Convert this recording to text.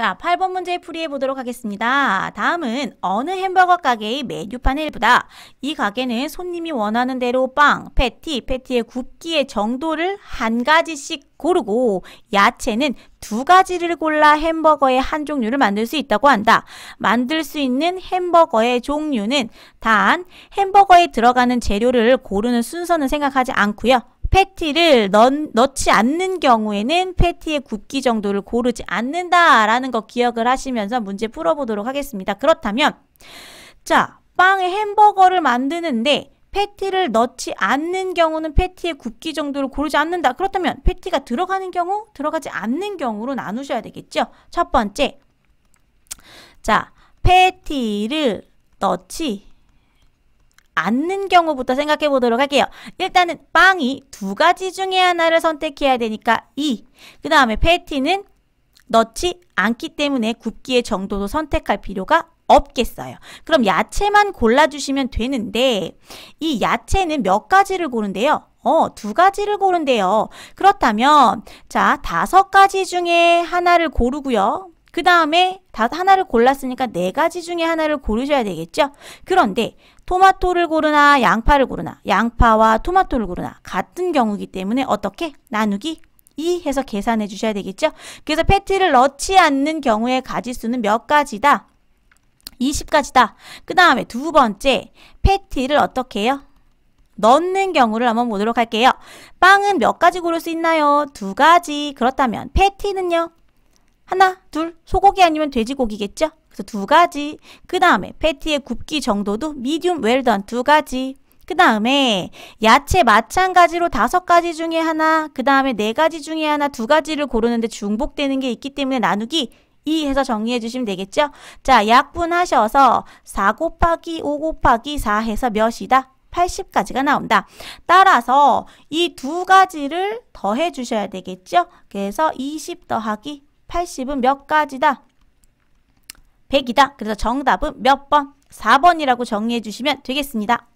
자, 8번 문제 풀이해 보도록 하겠습니다. 다음은 어느 햄버거 가게의 메뉴판일 보다 이 가게는 손님이 원하는 대로 빵, 패티, 패티의 굽기의 정도를 한 가지씩 고르고 야채는 두 가지를 골라 햄버거의 한 종류를 만들 수 있다고 한다. 만들 수 있는 햄버거의 종류는 단 햄버거에 들어가는 재료를 고르는 순서는 생각하지 않고요. 패티를 넣, 넣지 않는 경우에는 패티의 굽기 정도를 고르지 않는다라는 거 기억을 하시면서 문제 풀어보도록 하겠습니다. 그렇다면 자 빵에 햄버거를 만드는데 패티를 넣지 않는 경우는 패티의 굽기 정도를 고르지 않는다. 그렇다면 패티가 들어가는 경우, 들어가지 않는 경우로 나누셔야 되겠죠. 첫 번째, 자, 패티를 넣지 않는 경우부터 생각해 보도록 할게요. 일단은 빵이 두 가지 중에 하나를 선택해야 되니까 E. 그 다음에 패티는 넣지 않기 때문에 굽기의 정도도 선택할 필요가 없겠어요. 그럼 야채만 골라주시면 되는데 이 야채는 몇 가지를 고른대요 어, 두 가지를 고른대요 그렇다면 자, 다섯 가지 중에 하나를 고르고요. 그 다음에 다 하나를 골랐으니까 네 가지 중에 하나를 고르셔야 되겠죠? 그런데 토마토를 고르나 양파를 고르나 양파와 토마토를 고르나 같은 경우이기 때문에 어떻게? 나누기 2 해서 계산해 주셔야 되겠죠? 그래서 패티를 넣지 않는 경우의 가지수는 몇 가지다? 20가지다. 그 다음에 두 번째 패티를 어떻게 해요? 넣는 경우를 한번 보도록 할게요. 빵은 몇 가지 고를 수 있나요? 두 가지. 그렇다면 패티는요? 하나, 둘, 소고기 아니면 돼지고기겠죠? 그래서 두 가지. 그 다음에 패티의 굽기 정도도 미디움 웰던 두 가지. 그 다음에 야채 마찬가지로 다섯 가지 중에 하나, 그 다음에 네 가지 중에 하나, 두 가지를 고르는데 중복되는 게 있기 때문에 나누기 2 해서 정리해 주시면 되겠죠? 자, 약분하셔서 4 곱하기 5 곱하기 4 해서 몇이다? 80까지가 나온다. 따라서 이 두 가지를 더해 주셔야 되겠죠? 그래서 20 더하기 80은 몇 가지다? 100이다. 그래서 정답은 몇 번? 4번이라고 정리해 주시면 되겠습니다.